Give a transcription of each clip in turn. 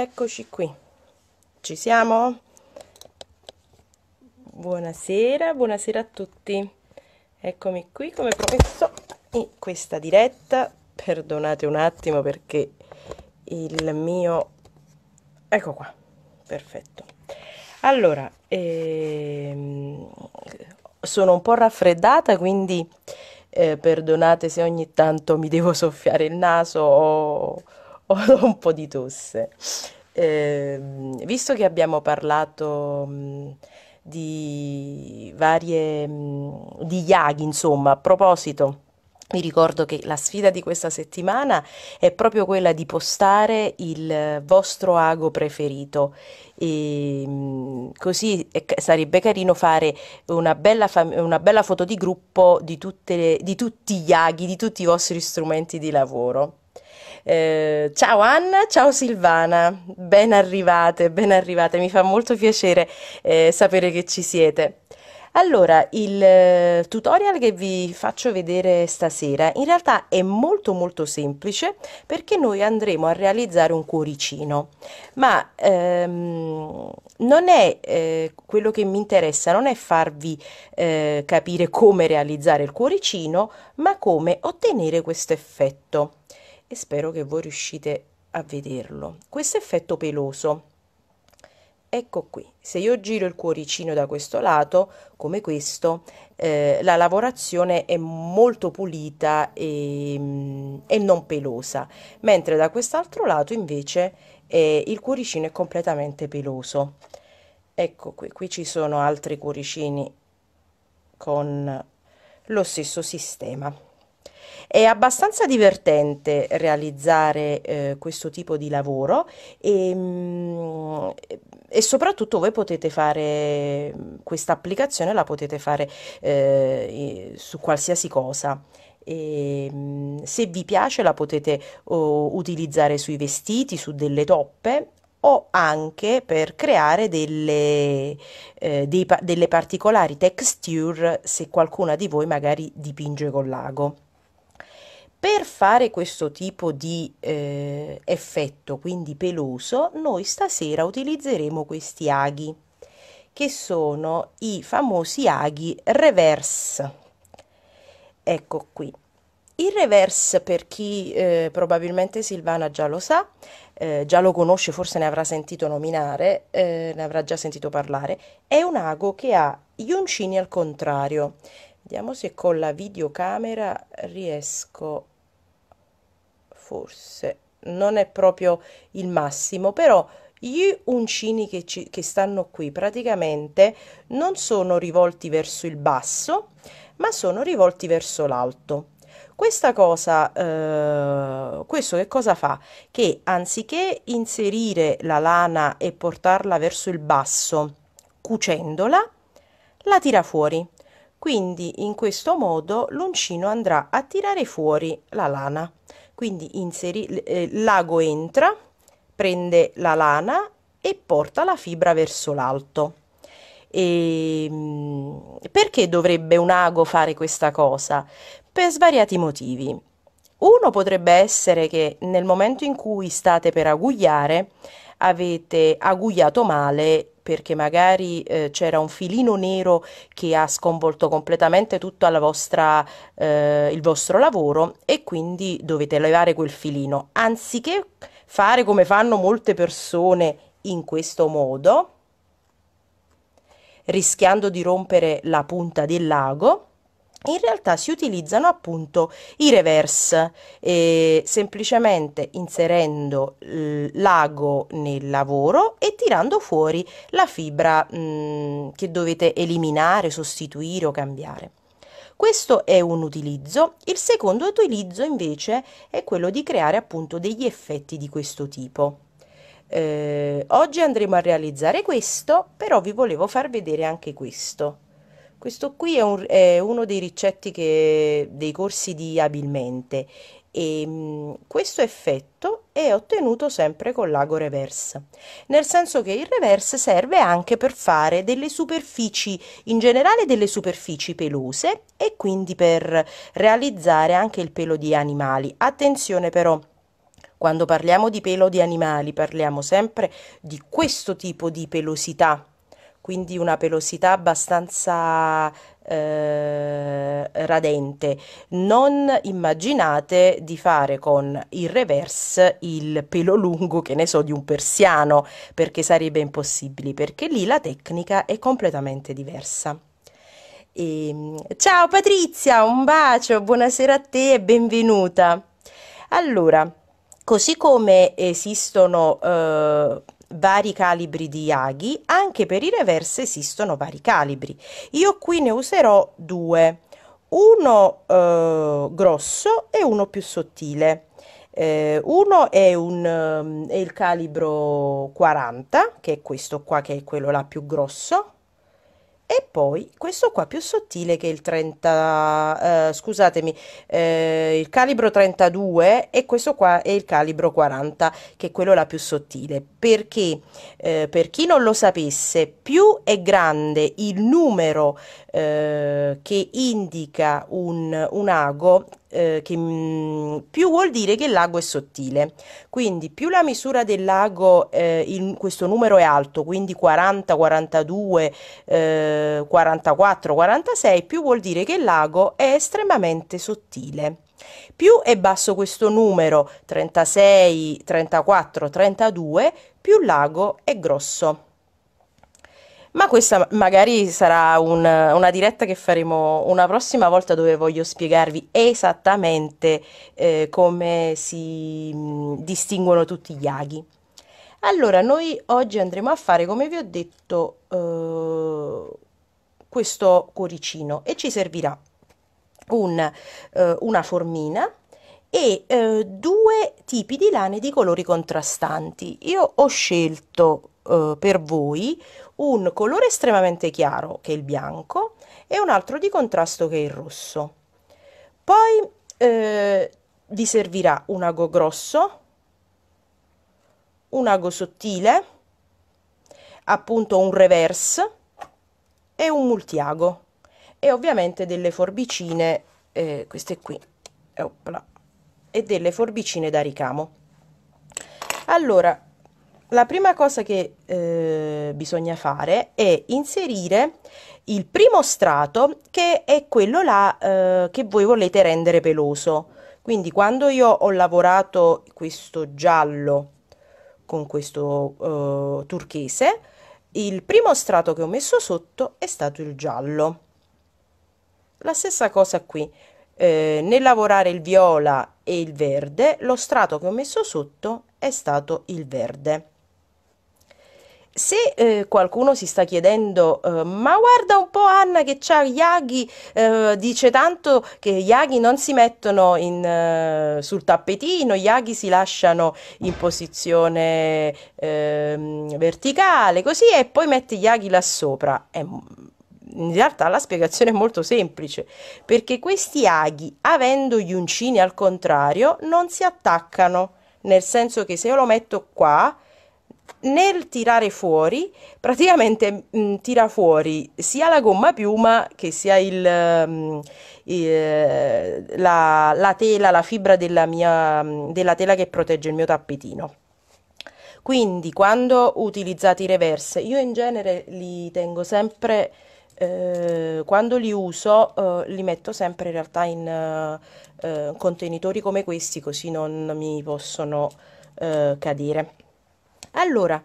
eccoci qui ci siamo buonasera buonasera a tutti eccomi qui come promesso in questa diretta perdonate un attimo perché il mio ecco qua perfetto allora ehm, sono un po' raffreddata quindi eh, perdonate se ogni tanto mi devo soffiare il naso o ho un po' di tosse. Ehm, visto che abbiamo parlato mh, mm, di varie, mh, mm, di Yagi, insomma, a proposito, vi ricordo che la sfida di questa settimana è proprio quella di postare il vostro ago preferito. E, ehm, così sarebbe carino fare una bella, una bella foto di gruppo di, le, di tutti gli aghi, di tutti i vostri strumenti di lavoro. Eh, ciao Anna, ciao Silvana, ben arrivate, ben arrivate, mi fa molto piacere eh, sapere che ci siete. Allora, il eh, tutorial che vi faccio vedere stasera in realtà è molto molto semplice perché noi andremo a realizzare un cuoricino, ma ehm, non è eh, quello che mi interessa, non è farvi eh, capire come realizzare il cuoricino, ma come ottenere questo effetto e spero che voi riuscite a vederlo. Questo effetto peloso, ecco qui, se io giro il cuoricino da questo lato, come questo, eh, la lavorazione è molto pulita e, mm, e non pelosa, mentre da quest'altro lato invece eh, il cuoricino è completamente peloso. Ecco qui, qui ci sono altri cuoricini con lo stesso sistema. È abbastanza divertente realizzare eh, questo tipo di lavoro e, mm, e, soprattutto voi potete fare mm, questa applicazione, la potete fare eh, su qualsiasi cosa. E, mm, se vi piace la potete oh, utilizzare sui vestiti, su delle toppe o anche per creare delle, eh, dei, delle particolari texture se qualcuna di voi magari dipinge con l'ago. Per fare questo tipo di eh, effetto, quindi peloso, noi stasera utilizzeremo questi aghi, che sono i famosi aghi reverse. Ecco qui. Il reverse, per chi eh, probabilmente Silvana già lo sa, eh, già lo conosce, forse ne avrà sentito nominare, eh, ne avrà già sentito parlare, è un ago che ha gli uncini al contrario. Vediamo se con la videocamera riesco a forse non è proprio il massimo, però gli uncini che, ci, che stanno qui praticamente non sono rivolti verso il basso, ma sono rivolti verso l'alto. Questa cosa, eh, questo che cosa fa? Che anziché inserire la lana e portarla verso il basso cucendola, la tira fuori. Quindi in questo modo l'uncino andrà a tirare fuori la lana. Quindi inseri, eh, l'ago entra, prende la lana e porta la fibra verso l'alto. E ehm, perché dovrebbe un ago fare questa cosa? Per svariati motivi. Uno potrebbe essere che nel momento in cui state per agugliare, avete agugliato male perché magari eh, c'era un filino nero che ha sconvolto completamente tutto vostra, eh, il vostro lavoro e quindi dovete levare quel filino. Anziché fare come fanno molte persone in questo modo, rischiando di rompere la punta del lago, in realtà si utilizzano appunto i reverse, eh, semplicemente inserendo l'ago nel lavoro e tirando fuori la fibra mh, mm, che dovete eliminare, sostituire o cambiare. Questo è un utilizzo, il secondo utilizzo invece è quello di creare appunto degli effetti di questo tipo. Eh, oggi andremo a realizzare questo, però vi volevo far vedere anche questo. Questo qui è, un- è uno dei ricetti che- dei corsi di Abilmente e ehm, mh, questo effetto è ottenuto sempre con l'ago reverse, nel senso che il reverse serve anche per fare delle superfici, in generale delle superfici pelose e quindi per realizzare anche il pelo di animali. Attenzione però, quando parliamo di pelo di animali parliamo sempre di questo tipo di pelosità quindi una pelosità abbastanza eh, radente. Non immaginate di fare con il reverse il pelo lungo, che ne so, di un persiano, perché sarebbe impossibile, perché lì la tecnica è completamente diversa. E, ehm, ciao Patrizia, un bacio, buonasera a te e benvenuta. Allora, Così come esistono eh, vari calibri di aghi, anche per il reverse esistono vari calibri. Io qui ne userò due, uno eh, grosso e uno più sottile. Eh, uno è, un, ehm, è il calibro 40, che è questo qua, che è quello là più grosso, e poi questo qua più sottile che il 30, eh, scusatemi, eh, il calibro 32 e questo qua è il calibro 40 che è quello là più sottile. Perché eh, per chi non lo sapesse, più è grande il numero eh, che indica un, un ago eh, che mm, più vuol dire che lago è sottile. Quindi più la misura dell'ago lago, eh, il, questo numero è alto, quindi 40, 42, eh, 44, 46, più vuol dire che lago è estremamente sottile. Più è basso questo numero, 36, 34, 32, più lago è grosso. Ma questa magari sarà un, una diretta che faremo una prossima volta dove voglio spiegarvi esattamente eh, come si mh, mm, distinguono tutti gli aghi. Allora, noi oggi andremo a fare, come vi ho detto, eh, questo cuoricino e ci servirà un, eh, una formina e eh, due tipi di lane di colori contrastanti. Io ho scelto eh, per voi un colore estremamente chiaro che è il bianco e un altro di contrasto che è il rosso. Poi eh, vi servirà un ago grosso, un ago sottile, appunto un reverse e un multiago e ovviamente delle forbicine, eh, queste qui, opla, e delle forbicine da ricamo. Allora, la prima cosa che eh, bisogna fare è inserire il primo strato che è quello là eh, che voi volete rendere peloso. Quindi quando io ho lavorato questo giallo con questo eh, turchese, il primo strato che ho messo sotto è stato il giallo. La stessa cosa qui, eh, nel lavorare il viola e il verde, lo strato che ho messo sotto è stato il verde se eh, qualcuno si sta chiedendo, eh, ma guarda un po' Anna che c'ha Yagi, eh, dice tanto che Yagi non si mettono in, eh, sul tappetino, Yagi si lasciano in posizione ehm, verticale, così e poi mette Yagi là sopra. È, in realtà la spiegazione è molto semplice, perché questi aghi, avendo gli uncini al contrario, non si attaccano, nel senso che se io lo metto qua, nel tirare fuori, praticamente mh, mm, tira fuori sia la gomma piuma che sia il, mh, mm, eh, il, la, la, tela, la fibra della, mia, mm, della tela che protegge il mio tappetino. Quindi quando utilizzate i reverse, io in genere li tengo sempre, eh, quando li uso eh, li metto sempre in realtà in eh, contenitori come questi così non mi possono eh, cadere. Allora,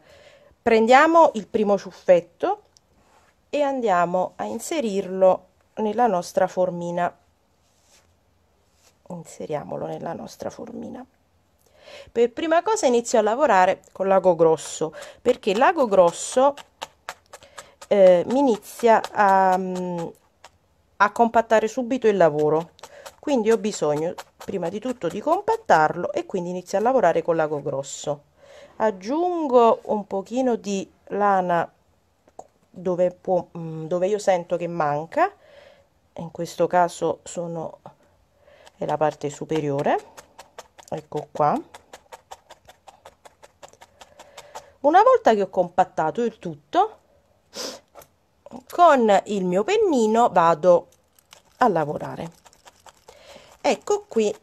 prendiamo il primo ciuffetto e andiamo a inserirlo nella nostra formina. Inseriamolo nella nostra formina. Per prima cosa inizio a lavorare con l'ago grosso, perché l'ago grosso eh, mi inizia a, mm, a compattare subito il lavoro. Quindi ho bisogno prima di tutto di compattarlo e quindi inizio a lavorare con l'ago grosso aggiungo un pochino di lana dove, può, mm, dove io sento che manca in questo caso sono è la parte superiore ecco qua una volta che ho compattato il tutto con il mio pennino vado a lavorare ecco qui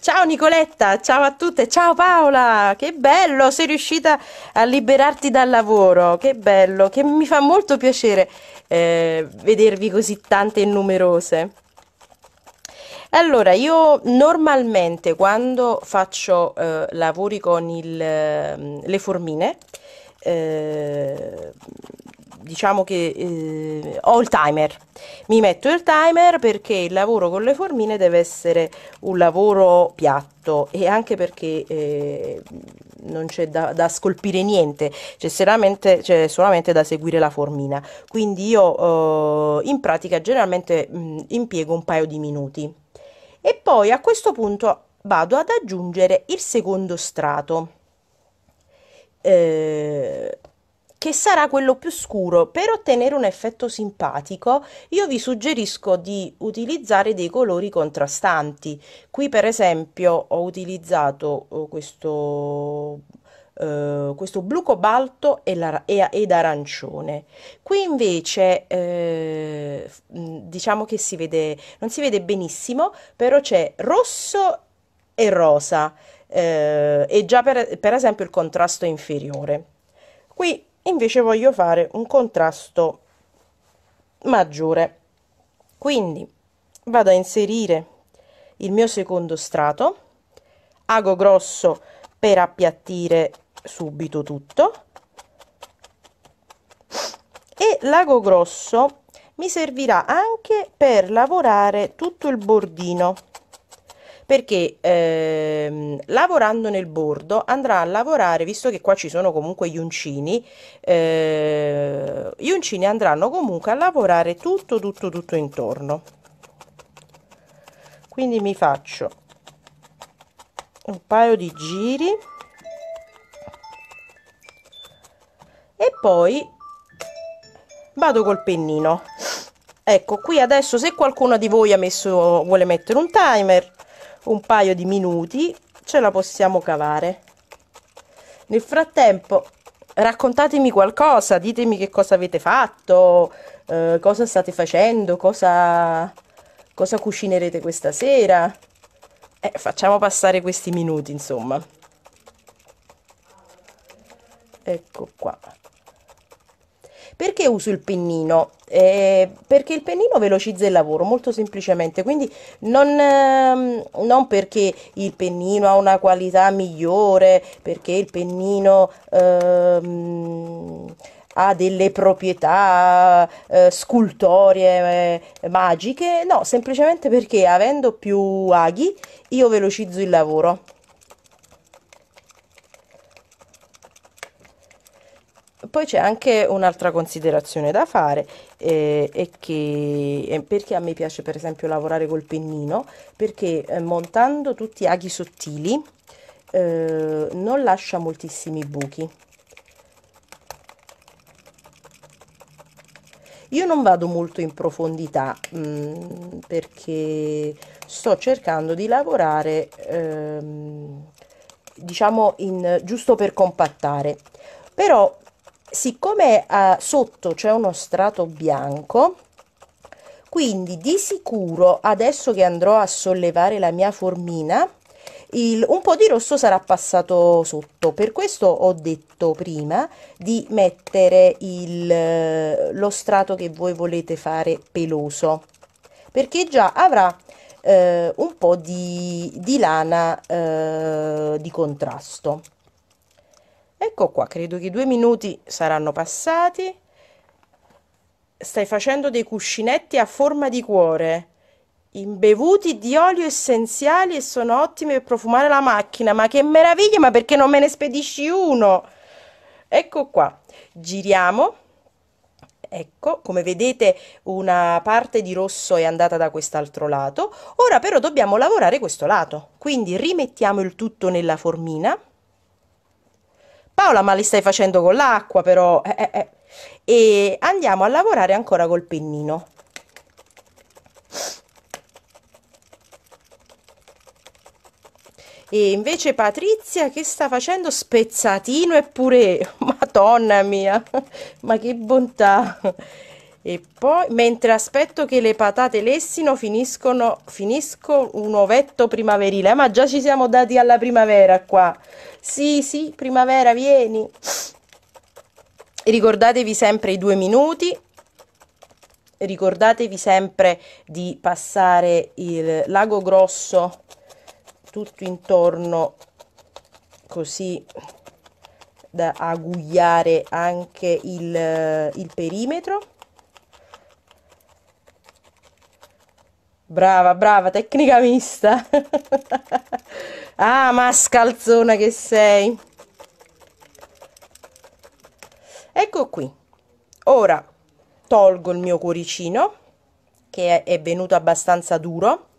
Ciao Nicoletta, ciao a tutte, ciao Paola, che bello, sei riuscita a liberarti dal lavoro, che bello, che mi fa molto piacere eh, vedervi così tante e numerose. Allora, io normalmente quando faccio eh, lavori con il, ehm, le formine, eh, diciamo che eh, ho il timer, mi metto il timer perché il lavoro con le formine deve essere un lavoro piatto e anche perché eh, non c'è da, da, scolpire niente, c'è solamente, solamente, da seguire la formina, quindi io eh, in pratica generalmente mh, mm, impiego un paio di minuti e poi a questo punto vado ad aggiungere il secondo strato. Eh, che sarà quello più scuro. Per ottenere un effetto simpatico io vi suggerisco di utilizzare dei colori contrastanti. Qui per esempio ho utilizzato eh, questo, eh, questo blu cobalto e la, e, ed arancione. Qui invece eh, mm, diciamo che si vede, non si vede benissimo, però c'è rosso e rosa. Eh, e già per, per esempio il contrasto inferiore. Qui invece voglio fare un contrasto maggiore quindi vado a inserire il mio secondo strato ago grosso per appiattire subito tutto e l'ago grosso mi servirà anche per lavorare tutto il bordino perché ehm, lavorando nel bordo andrà a lavorare, visto che qua ci sono comunque gli uncini, eh, gli uncini andranno comunque a lavorare tutto tutto tutto intorno. Quindi mi faccio un paio di giri e poi vado col pennino ecco qui adesso se qualcuno di voi ha messo vuole mettere un timer un paio di minuti ce la possiamo cavare nel frattempo raccontatemi qualcosa ditemi che cosa avete fatto eh, cosa state facendo cosa, cosa cucinerete questa sera eh, facciamo passare questi minuti insomma ecco qua perché uso il pennino? Eh, perché il pennino velocizza il lavoro molto semplicemente quindi non, ehm, non, perché il pennino ha una qualità migliore perché il pennino ehm, ha delle proprietà eh, scultorie eh, magiche no semplicemente perché avendo più aghi io velocizzo il lavoro poi c'è anche un'altra considerazione da fare, eh, è che, eh, perché a me piace per esempio lavorare col pennino, perché eh, montando tutti i aghi sottili eh, non lascia moltissimi buchi. Io non vado molto in profondità mh, mm, perché sto cercando di lavorare ehm, diciamo in, giusto per compattare però siccome eh, sotto c'è uno strato bianco quindi di sicuro adesso che andrò a sollevare la mia formina il, un po' di rosso sarà passato sotto per questo ho detto prima di mettere il, eh, lo strato che voi volete fare peloso perché già avrà eh, un po' di, di lana eh, di contrasto ecco qua credo che i due minuti saranno passati stai facendo dei cuscinetti a forma di cuore imbevuti di olio essenziali e sono ottimi per profumare la macchina ma che meraviglia ma perché non me ne spedisci uno ecco qua giriamo ecco come vedete una parte di rosso è andata da quest'altro lato ora però dobbiamo lavorare questo lato quindi rimettiamo il tutto nella formina Paola, ma li stai facendo con l'acqua però. Eh, eh, eh. E andiamo a lavorare ancora col pennino. E invece Patrizia che sta facendo spezzatino eppure, madonna mia, ma che bontà e poi mentre aspetto che le patate lessino finiscono finisco un ovetto primaverile eh, ma già ci siamo dati alla primavera qua sì sì primavera vieni ricordatevi sempre i due minuti ricordatevi sempre di passare il lago grosso tutto intorno così da agugliare anche il, il perimetro Brava, brava, tecnica mista. ah, mascalzona che sei. Ecco qui. Ora tolgo il mio cuoricino, che è venuto abbastanza duro.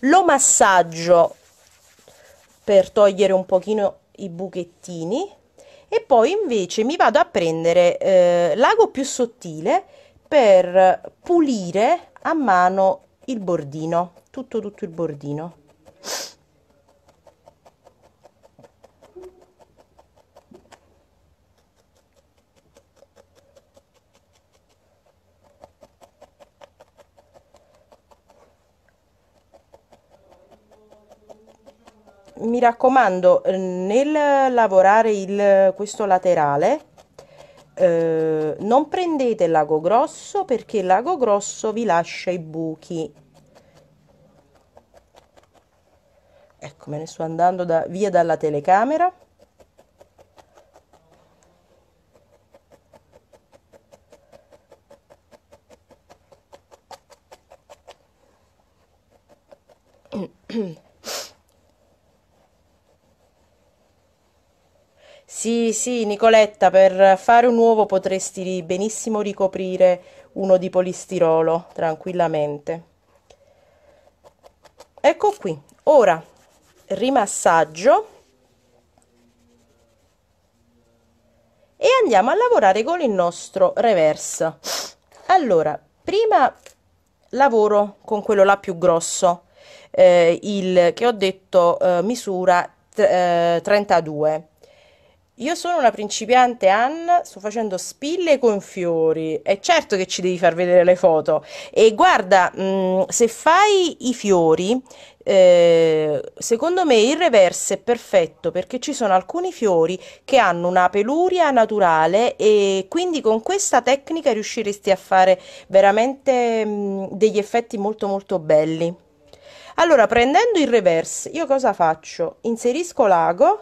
Lo massaggio per togliere un pochino i buchettini. E poi invece mi vado a prendere eh, l'ago più sottile per pulire a mano il bordino tutto tutto il bordino mi raccomando eh, nel lavorare il, questo laterale eh, non prendete lago grosso perché lago grosso vi lascia i buchi ecco me ne sto andando da, via dalla telecamera Sì, sì, Nicoletta, per fare un uovo potresti benissimo ricoprire uno di polistirolo, tranquillamente. Ecco qui. Ora rimassaggio e andiamo a lavorare con il nostro reverse. Allora, prima lavoro con quello là più grosso, eh, il che ho detto eh, misura eh, 32 io sono una principiante, Anna, sto facendo spille con fiori. È certo che ci devi far vedere le foto. E guarda, mh, mm, se fai i fiori, eh, secondo me il reverse è perfetto perché ci sono alcuni fiori che hanno una peluria naturale e quindi con questa tecnica riusciresti a fare veramente mh, mm, degli effetti molto molto belli. Allora, prendendo il reverse, io cosa faccio? Inserisco l'ago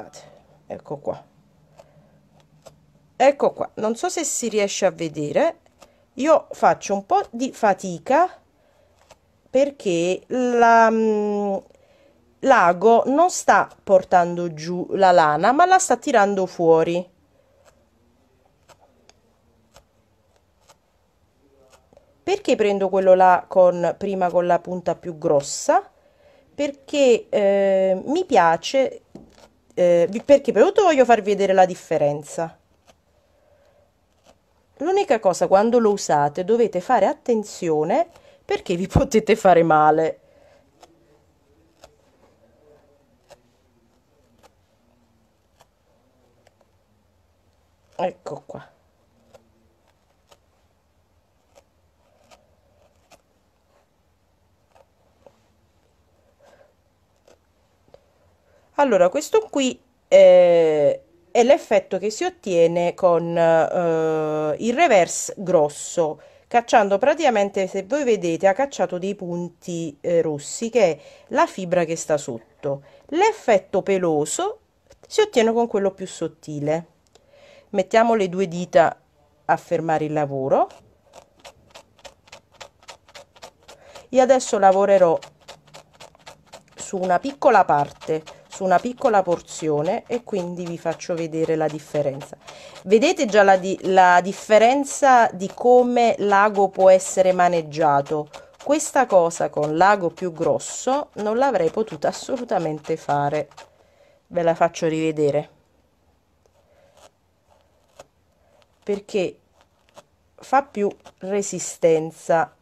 aspettate ecco qua ecco qua non so se si riesce a vedere io faccio un po di fatica perché la mm, l'ago non sta portando giù la lana ma la sta tirando fuori perché prendo quello là con prima con la punta più grossa perché eh, mi piace eh, perché prima voglio farvi vedere la differenza l'unica cosa quando lo usate dovete fare attenzione perché vi potete fare male ecco qua allora questo qui eh, è l'effetto che si ottiene con eh, il reverse grosso cacciando praticamente se voi vedete ha cacciato dei punti eh, rossi che è la fibra che sta sotto l'effetto peloso si ottiene con quello più sottile mettiamo le due dita a fermare il lavoro io adesso lavorerò su una piccola parte su una piccola porzione e quindi vi faccio vedere la differenza vedete già la, di la differenza di come l'ago può essere maneggiato questa cosa con l'ago più grosso non l'avrei potuta assolutamente fare ve la faccio rivedere perché fa più resistenza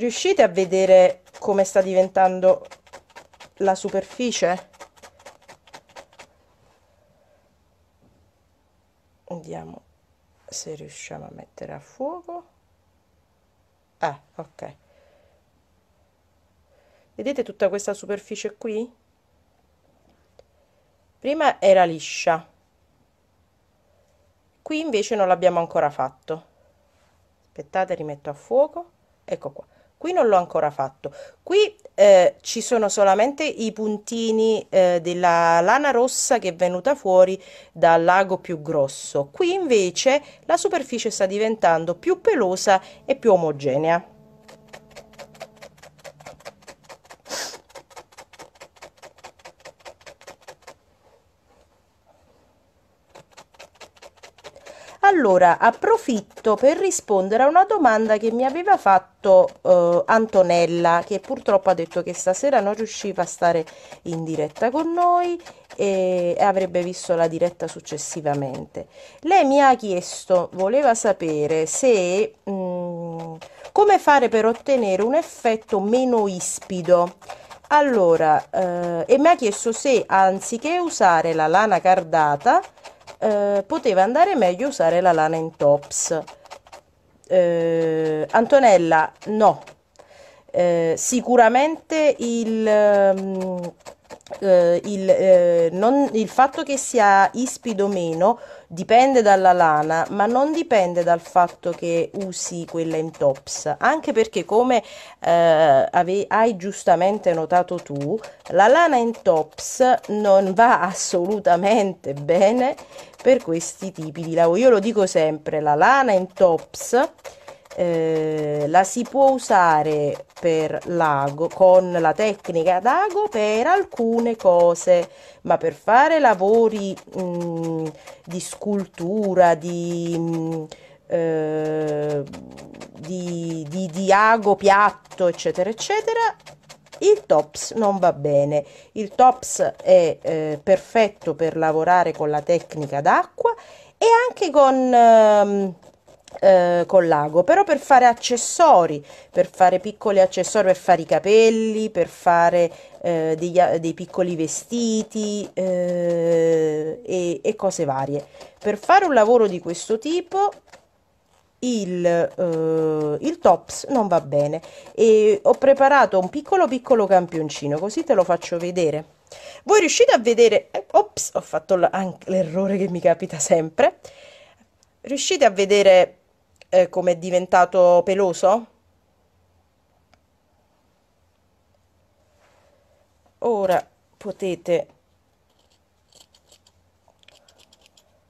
riuscite a vedere come sta diventando la superficie? Vediamo se riusciamo a mettere a fuoco. Ah, ok. Vedete tutta questa superficie qui? Prima era liscia. Qui invece non l'abbiamo ancora fatto. Aspettate, rimetto a fuoco. Ecco qua. Qui non l'ho ancora fatto. Qui eh, ci sono solamente i puntini eh, della lana rossa che è venuta fuori dal lago più grosso. Qui invece la superficie sta diventando più pelosa e più omogenea. allora approfitto per rispondere a una domanda che mi aveva fatto eh, Antonella, che purtroppo ha detto che stasera non riusciva a stare in diretta con noi e, avrebbe visto la diretta successivamente. Lei mi ha chiesto, voleva sapere se mh, mm, come fare per ottenere un effetto meno ispido. Allora, eh, e mi ha chiesto se anziché usare la lana cardata eh, poteva andare meglio usare la lana in tops. Eh, Antonella, no. Eh, sicuramente il, um, il, eh, non, il fatto che sia ispido meno dipende dalla lana, ma non dipende dal fatto che usi quella in tops, anche perché come eh, ave- hai giustamente notato tu, la lana in tops non va assolutamente bene per questi tipi di lavoro. Io lo dico sempre, la lana in tops eh, la si può usare per l'ago con la tecnica d'ago per alcune cose ma per fare lavori mh, mm, di scultura di, mh, mm, eh, di, di, di ago piatto eccetera eccetera il tops non va bene il tops è eh, perfetto per lavorare con la tecnica d'acqua e anche con ehm, eh, con l'ago, però per fare accessori, per fare piccoli accessori, per fare i capelli, per fare eh, degli, dei piccoli vestiti eh, e, e, cose varie. Per fare un lavoro di questo tipo il, eh, il tops non va bene e ho preparato un piccolo piccolo campioncino così te lo faccio vedere. Voi riuscite a vedere, eh, ops, ho fatto l'errore che mi capita sempre, riuscite a vedere eh, come è diventato peloso? Ora potete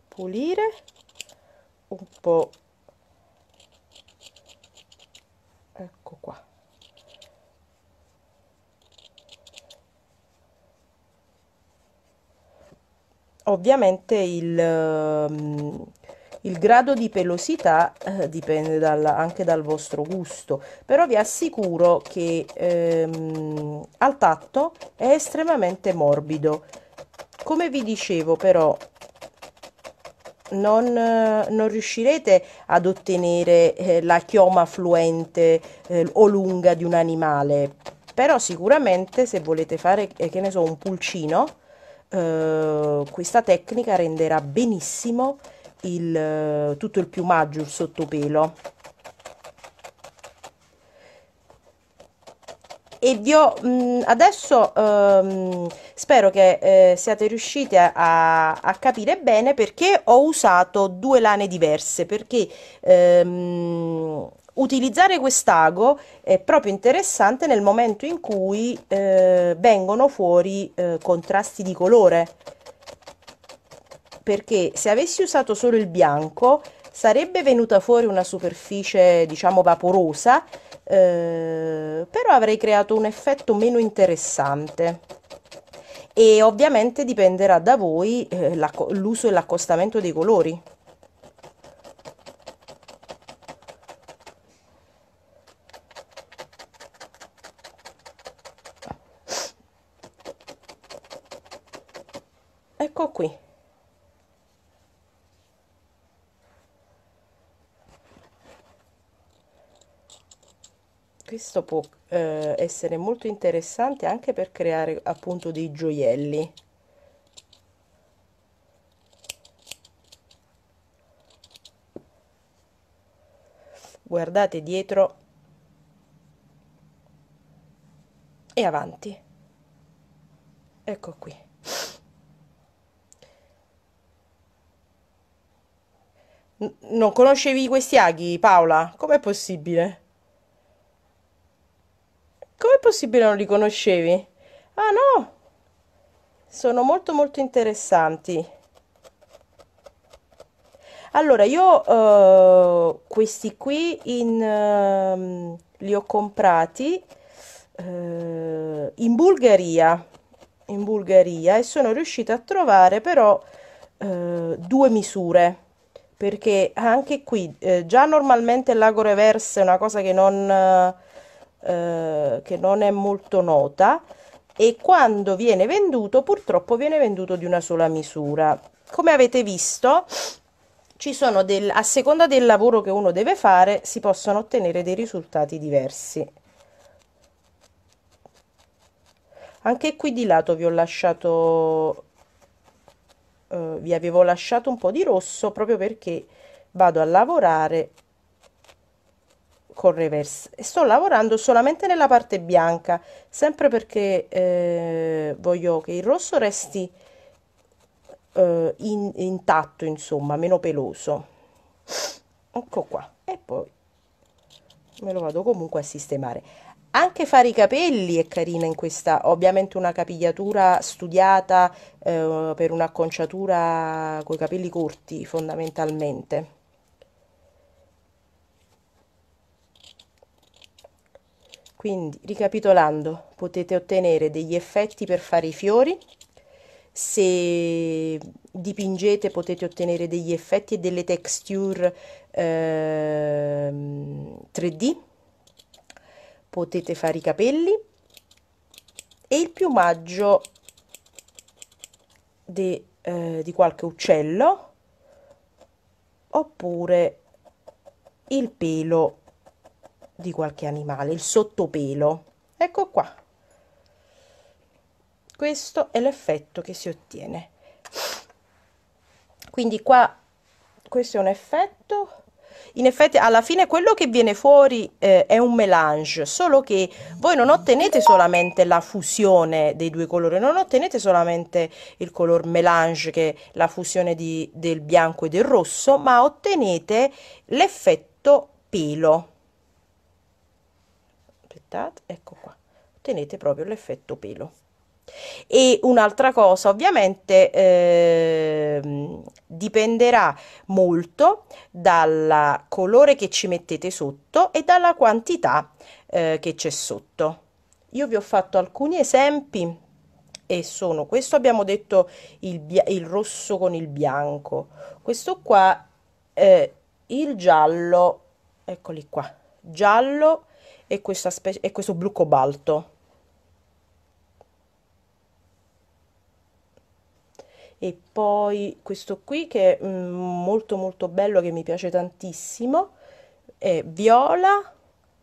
pulire un po' ecco qua ovviamente il ehm, il grado di pelosità eh, dipende dal, anche dal vostro gusto, però vi assicuro che ehm, al tatto è estremamente morbido. Come vi dicevo però, non, eh, non, riuscirete ad ottenere eh, la chioma fluente eh, o lunga di un animale, però sicuramente se volete fare, eh, che ne so, un pulcino, eh, questa tecnica renderà benissimo il, eh, tutto il piumaggio, il sottopelo. E vi ho mh, mm, adesso ehm, spero che eh, siate riusciti a, a, capire bene perché ho usato due lane diverse perché ehm, utilizzare quest'ago è proprio interessante nel momento in cui eh, vengono fuori eh, contrasti di colore perché se avessi usato solo il bianco sarebbe venuta fuori una superficie diciamo vaporosa eh, però avrei creato un effetto meno interessante e ovviamente dipenderà da voi eh, l'uso e l'accostamento dei colori ecco qui questo può eh, essere molto interessante anche per creare appunto dei gioielli guardate dietro e avanti ecco qui non conoscevi questi aghi Paola? com'è possibile? possibile non li conoscevi? Ah no! Sono molto molto interessanti. Allora, io uh, questi qui in, uh, li ho comprati uh, in Bulgaria, in Bulgaria e sono riuscita a trovare però eh, due misure perché anche qui già normalmente il lago reverse è una cosa che non eh, che non è molto nota e quando viene venduto purtroppo viene venduto di una sola misura. Come avete visto, ci sono del, a seconda del lavoro che uno deve fare si possono ottenere dei risultati diversi. Anche qui di lato vi ho lasciato eh, vi avevo lasciato un po' di rosso proprio perché vado a lavorare con reverse e sto lavorando solamente nella parte bianca sempre perché eh, voglio che il rosso resti eh, in, intatto insomma meno peloso ecco qua e poi me lo vado comunque a sistemare anche fare i capelli è carina in questa ovviamente una capigliatura studiata eh, per un'acconciatura con i capelli corti fondamentalmente Quindi, ricapitolando, potete ottenere degli effetti per fare i fiori, se dipingete potete ottenere degli effetti e delle texture eh, 3D, potete fare i capelli e il piumaggio de, eh, di qualche uccello oppure il pelo di qualche animale, il sottopelo. Ecco qua. Questo è l'effetto che si ottiene. Quindi qua questo è un effetto in effetti alla fine quello che viene fuori eh, è un melange, solo che voi non ottenete solamente la fusione dei due colori, non ottenete solamente il color melange che è la fusione di, del bianco e del rosso, ma ottenete l'effetto pelo aspettate, ecco qua, ottenete proprio l'effetto pelo. E un'altra cosa, ovviamente eh, dipenderà molto dal colore che ci mettete sotto e dalla quantità eh, che c'è sotto. Io vi ho fatto alcuni esempi e sono questo abbiamo detto il, il rosso con il bianco, questo qua eh, il giallo, eccoli qua, giallo e, specie, e questo blu cobalto. E poi questo qui che è mm, molto molto bello, che mi piace tantissimo, è viola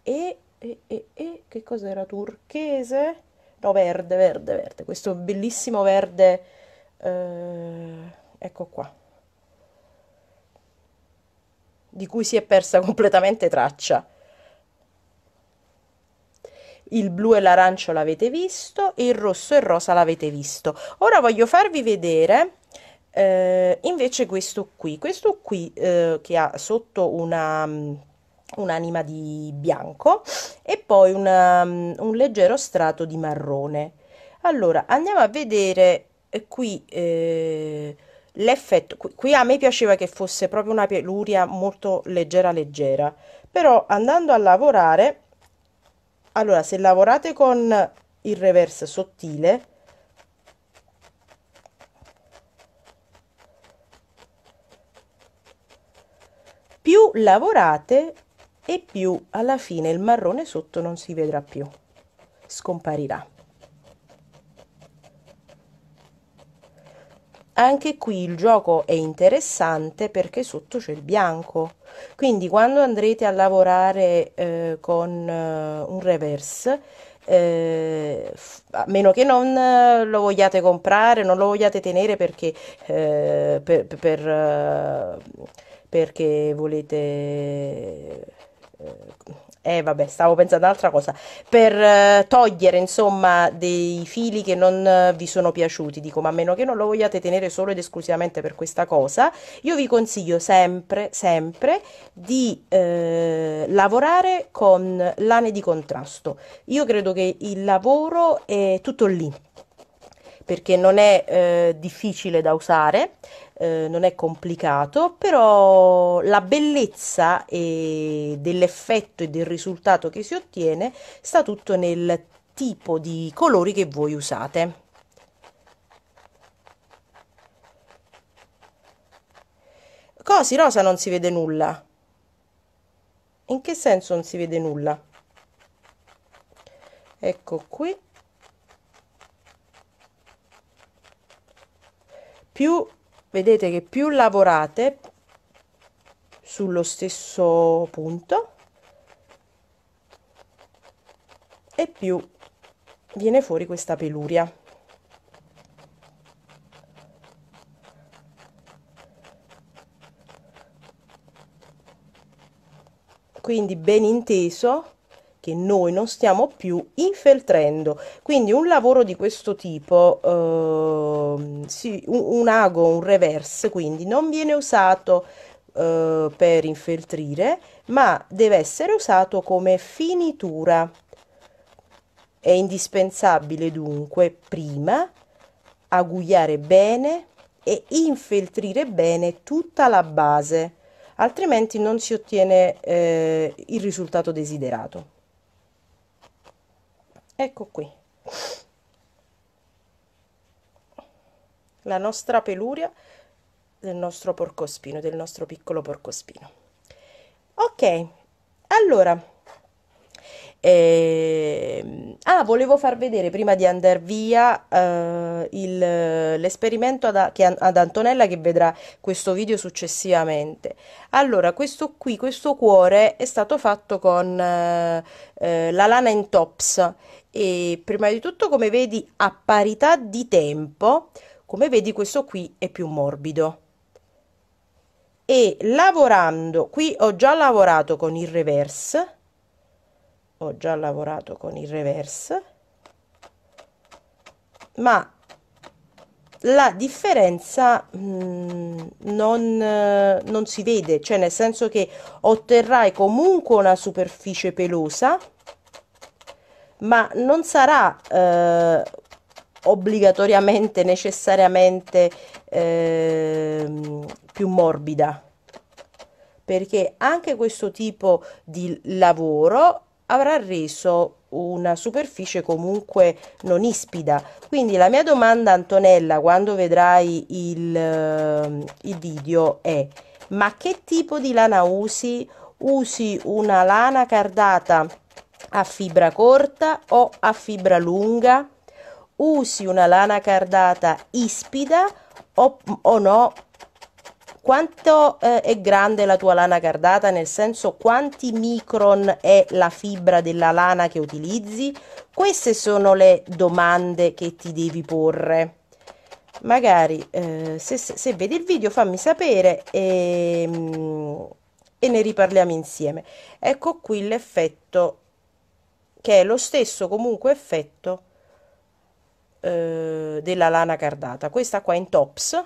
e, e, e, e che cos'era? Turchese? No, verde, verde, verde. Questo bellissimo verde, eh, ecco qua di cui si è persa completamente traccia il blu e l'arancio l'avete visto, il rosso e il rosa l'avete visto. Ora voglio farvi vedere eh, invece questo qui, questo qui eh, che ha sotto una mm, un'anima di bianco e poi una, mm, un leggero strato di marrone. Allora andiamo a vedere eh, qui eh, l'effetto. Qui, a me piaceva che fosse proprio una peluria molto leggera leggera, però andando a lavorare allora se lavorate con il reverse sottile più lavorate e più alla fine il marrone sotto non si vedrà più scomparirà Anche qui il gioco è interessante perché sotto c'è il bianco, quindi quando andrete a lavorare eh, con eh, un reverse, eh, a meno che non eh, lo vogliate comprare, non lo vogliate tenere perché, eh, per, per, eh, perché volete eh, vabbè, stavo pensando ad un'altra cosa, per eh, togliere insomma dei fili che non eh, vi sono piaciuti, dico, ma a meno che non lo vogliate tenere solo ed esclusivamente per questa cosa, io vi consiglio sempre, sempre di eh, lavorare con lane di contrasto. Io credo che il lavoro è tutto lì perché non è eh, difficile da usare, eh, non è complicato, però la bellezza dell'effetto e del risultato che si ottiene sta tutto nel tipo di colori che voi usate. Così rosa non si vede nulla. In che senso non si vede nulla? Ecco qui. più vedete che più lavorate sullo stesso punto e più viene fuori questa peluria quindi ben inteso che noi non stiamo più infeltrendo. Quindi un lavoro di questo tipo, eh, sì, un, un, ago, un reverse, quindi non viene usato eh, per infeltrire, ma deve essere usato come finitura. È indispensabile dunque prima agugliare bene e infeltrire bene tutta la base, altrimenti non si ottiene eh, il risultato desiderato ecco qui la nostra peluria del nostro porcospino del nostro piccolo porcospino ok allora eh, ah, volevo far vedere prima di andare via eh, l'esperimento ad, ad, Antonella che vedrà questo video successivamente. Allora, questo qui, questo cuore è stato fatto con eh, eh la lana in tops e prima di tutto come vedi a parità di tempo come vedi questo qui è più morbido e lavorando qui ho già lavorato con il reverse ho già lavorato con il reverse ma la differenza mh, mm, non, non si vede cioè nel senso che otterrai comunque una superficie pelosa ma non sarà eh, obbligatoriamente, necessariamente eh, più morbida, perché anche questo tipo di lavoro avrà reso una superficie comunque non ispida. Quindi la mia domanda Antonella, quando vedrai il, ehm, il video, è ma che tipo di lana usi? Usi una lana cardata a fibra corta o a fibra lunga, usi una lana cardata ispida o, o no, quanto eh, è grande la tua lana cardata, nel senso quanti micron è la fibra della lana che utilizzi? Queste sono le domande che ti devi porre. Magari eh, se, se, vedi il video fammi sapere e, mm, e ne riparliamo insieme. Ecco qui l'effetto che è lo stesso comunque effetto eh, della lana cardata questa qua in tops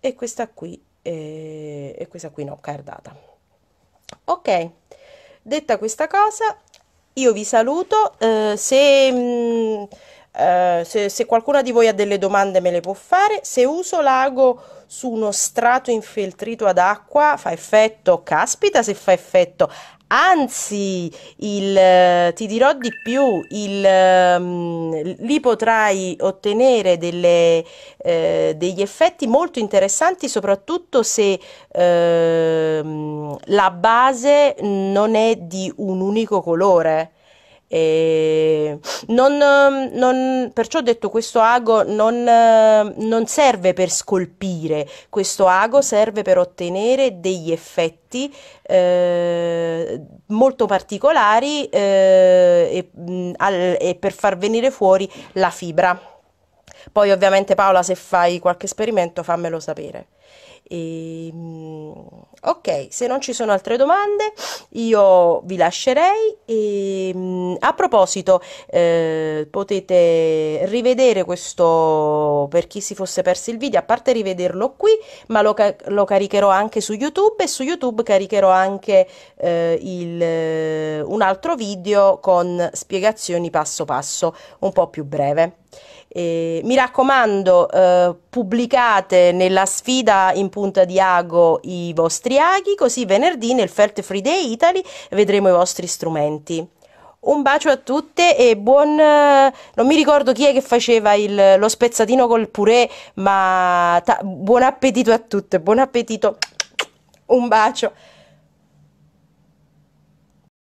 e questa qui eh, e questa qui no cardata ok detta questa cosa io vi saluto eh, se mh, mm, eh, Uh, se, se qualcuna di voi ha delle domande me le può fare. Se uso l'ago su uno strato infeltrito ad acqua fa effetto? Caspita se fa effetto! Anzi, il, eh, ti dirò di più, il, um, lì potrai ottenere delle, eh, degli effetti molto interessanti, soprattutto se eh, la base non è di un unico colore. Non, ehm, non, perciò ho detto questo ago non, ehm, non serve per scolpire, questo ago serve per ottenere degli effetti eh, molto particolari eh, e, al, e per far venire fuori la fibra. Poi ovviamente Paola se fai qualche esperimento fammelo sapere. E, ehm, ok, se non ci sono altre domande io vi lascerei e ehm, a proposito eh, potete rivedere questo per chi si fosse perso il video, a parte rivederlo qui, ma lo, ca lo caricherò anche su YouTube e su YouTube caricherò anche eh, il, un altro video con spiegazioni passo passo un po' più breve. Eh, mi raccomando, eh, pubblicate nella sfida in punta di ago i vostri aghi, così venerdì nel Felt Free Day Italy vedremo i vostri strumenti. Un bacio a tutte e buon... Eh, non mi ricordo chi è che faceva il, lo spezzatino col purè, ma ta, buon appetito a tutte, buon appetito, un bacio.